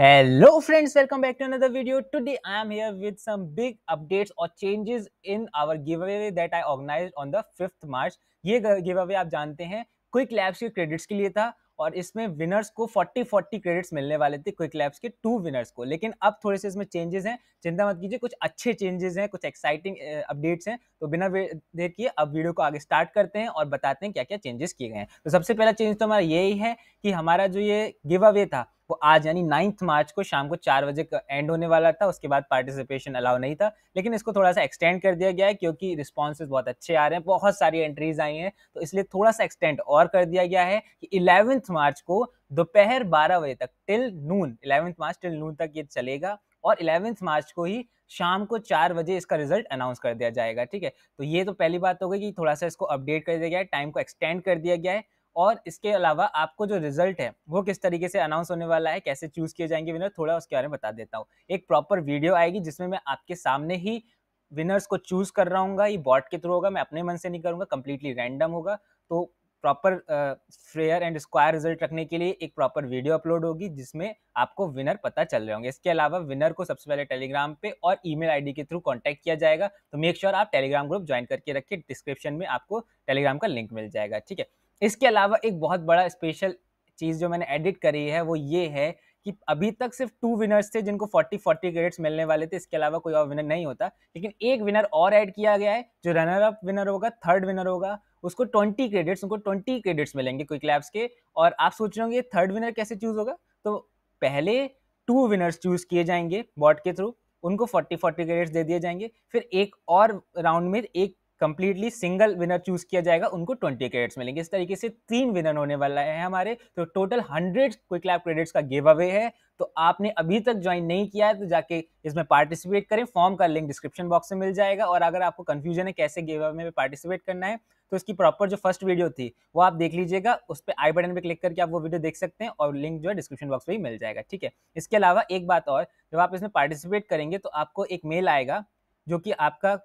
hello welcome back to another video today I am here with some big updates और changes in our give away that I organise on the fifth March ये give away आप जानते हैं quick labs के credits के लिए था और इसमें विनर्स को 40 40 क्रेडिट्स मिलने वाले थे क्विक लैब्स के टू विनर्स को लेकिन अब थोड़े से इसमें चेंजेस हैं चिंता मत कीजिए कुछ अच्छे चेंजेस हैं कुछ एक्साइटिंग अपडेट्स हैं तो बिना देर किए अब वीडियो को आगे स्टार्ट करते हैं और बताते हैं क्या क्या चेंजेस किए गए हैं तो सबसे पहला चेंज तो हमारा यही है कि हमारा जो ये गिव अवे था वो आज यानी नाइन्थ मार्च को शाम को चार बजे एंड होने वाला था उसके बाद पार्टिसिपेशन अलाउ नहीं था लेकिन इसको थोड़ा सा एक्सटेंड कर दिया गया है क्योंकि रिस्पॉन्सेज बहुत अच्छे आ रहे हैं बहुत सारी एंट्रीज आई हैं तो इसलिए थोड़ा सा एक्सटेंड और कर दिया गया है कि इलेवेंथ मार्च को दोपहर बारह बजे तक till noon eleventh March till noon तक ये चलेगा और इलेवेंथ मार्च को ही शाम को चार बजे इसका रिजल्ट अनाउंस कर दिया जाएगा ठीक है तो ये तो पहली बात हो गई कि थोड़ा सा इसको अपडेट कर दिया गया है टाइम को एक्सटेंड कर दिया गया है और इसके अलावा आपको जो रिजल्ट है वो किस तरीके से अनाउंस होने वाला है कैसे चूज़ किए जाएंगे विनर थोड़ा उसके बारे में बता देता हूँ एक प्रॉपर वीडियो आएगी जिसमें मैं आपके सामने ही विनर्स को चूज़ कर रहा हूँ ये बॉट के थ्रू होगा मैं अपने मन से नहीं करूँगा कम्प्लीटली रैंडम होगा तो proper fair and square result रखने के लिए एक प्रॉपर वीडियो अपलोड होगी जिसमें आपको विनर पता चल रहे होंगे इसके अलावा विनर को सबसे पहले टेलीग्राम पे और ईमेल आईडी के थ्रू कांटेक्ट किया जाएगा तो मेक श्योर sure आप टेलीग्राम ग्रुप ज्वाइन करके रखिए डिस्क्रिप्शन में आपको टेलीग्राम का लिंक मिल जाएगा ठीक है इसके अलावा एक बहुत बड़ा स्पेशल चीज़ जो मैंने एडिट करी है वो ये है कि अभी तक सिर्फ टू विनर्स थे जिनको 40 40 क्रेडिट्स मिलने वाले थे इसके अलावा कोई और विनर नहीं होता लेकिन एक विनर और ऐड किया गया है जो रनर अप विनर होगा थर्ड विनर होगा उसको 20 क्रेडिट्स उनको 20 क्रेडिट्स मिलेंगे क्विक लैब्स के और आप सोच रहे होंगे थर्ड विनर कैसे चूज होगा तो पहले टू विनर्स चूज किए जाएंगे बॉट के थ्रू उनको 40 40 क्रेडिट्स दे दिए जाएंगे फिर एक और राउंड में एक कंप्लीटली सिंगल विनर चूज किया जाएगा उनको ट्वेंटी क्रेडिट्स मिलेंगे इस तरीके से तीन विनर होने वाला है हमारे तो total hundred quick lab credits का गिव अवे है तो आपने अभी तक ज्वाइन नहीं किया है तो जाके इसमें पार्टिसिपेट करें फॉर्म का लिंक डिस्क्रिप्शन बॉक्स में मिल जाएगा और अगर आपको कन्फ्यूजन है कैसे गिव अवे में पार्टिसिपेट करना है तो इसकी प्रॉपर जो फर्स्ट वीडियो थी वो आप देख लीजिएगा उस पर आई बटन पर क्लिक करके आप वो वीडियो देख सकते हैं और लिंक जो है डिस्क्रिप्शन बॉक्स में ही मिल जाएगा ठीक है इसके अलावा एक बात और जब आप इसमें पार्टिसिपेट करेंगे तो आपको एक मेल आएगा जो कि आपका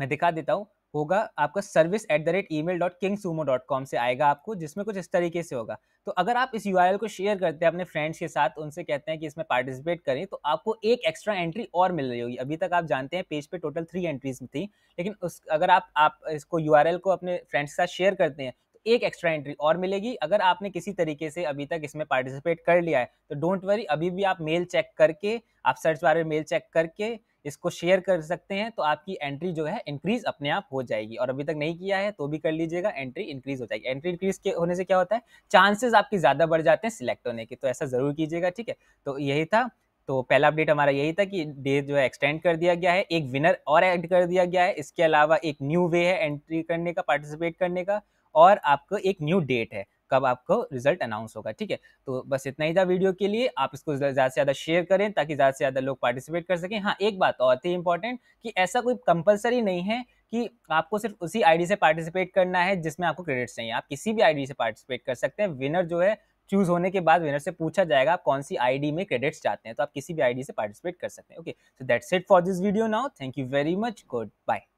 मैं दिखा देता हूँ होगा आपका service at the rate email dot KingSumo dot com से आएगा आपको जिसमें कुछ इस तरीके से होगा तो अगर आप इस यू को शेयर करते हैं अपने फ्रेंड्स के साथ उनसे कहते हैं कि इसमें पार्टिसिपेट करें तो आपको एक एक्स्ट्रा एंट्री और मिल रही होगी अभी तक आप जानते हैं पेज पे टोटल थ्री एंट्रीज थी लेकिन उस अगर आप आप इसको यू को अपने फ्रेंड्स के साथ शेयर करते हैं तो एक एक्स्ट्रा एंट्री और मिलेगी अगर आपने किसी तरीके से अभी तक इसमें पार्टिसिपेट कर लिया है तो डोंट वरी अभी भी आप मेल चेक करके आप सर्च बारे में मेल चेक करके इसको शेयर कर सकते हैं तो आपकी एंट्री जो है इंक्रीज अपने आप हो जाएगी और अभी तक नहीं किया है तो भी कर लीजिएगा एंट्री इंक्रीज हो जाएगी एंट्री इंक्रीज के होने से क्या होता है चांसेस आपके ज़्यादा बढ़ जाते हैं सिलेक्ट होने के तो ऐसा ज़रूर कीजिएगा ठीक है तो यही था तो पहला अपडेट हमारा यही था कि डे जो है एक्सटेंड कर दिया गया है एक विनर और ऐड कर दिया गया है इसके अलावा एक न्यू वे है एंट्री करने का पार्टिसिपेट करने का और आपको एक न्यू डेट है कब आपको रिजल्ट अनाउंस होगा ठीक है तो बस इतना ही था वीडियो के लिए आप इसको ज़्यादा से ज़्यादा शेयर करें ताकि ज़्यादा से ज़्यादा लोग पार्टिसिपेट कर सकें हाँ एक बात और थी इंपॉर्टेंट कि ऐसा कोई कंपलसरी नहीं है कि आपको सिर्फ उसी आईडी से पार्टिसिपेट करना है जिसमें आपको क्रेडिट्स चाहिए आप किसी भी आईडी से पार्टिसिपेट कर सकते हैं विनर जो है चूज होने के बाद विनर से पूछा जाएगा आप कौन सी आईडी में क्रेडिट्स चाहते हैं तो आप किसी भी आईडी से पार्टिसिपेट कर सकते हैं okay so that's it for this video now thank you very much good bye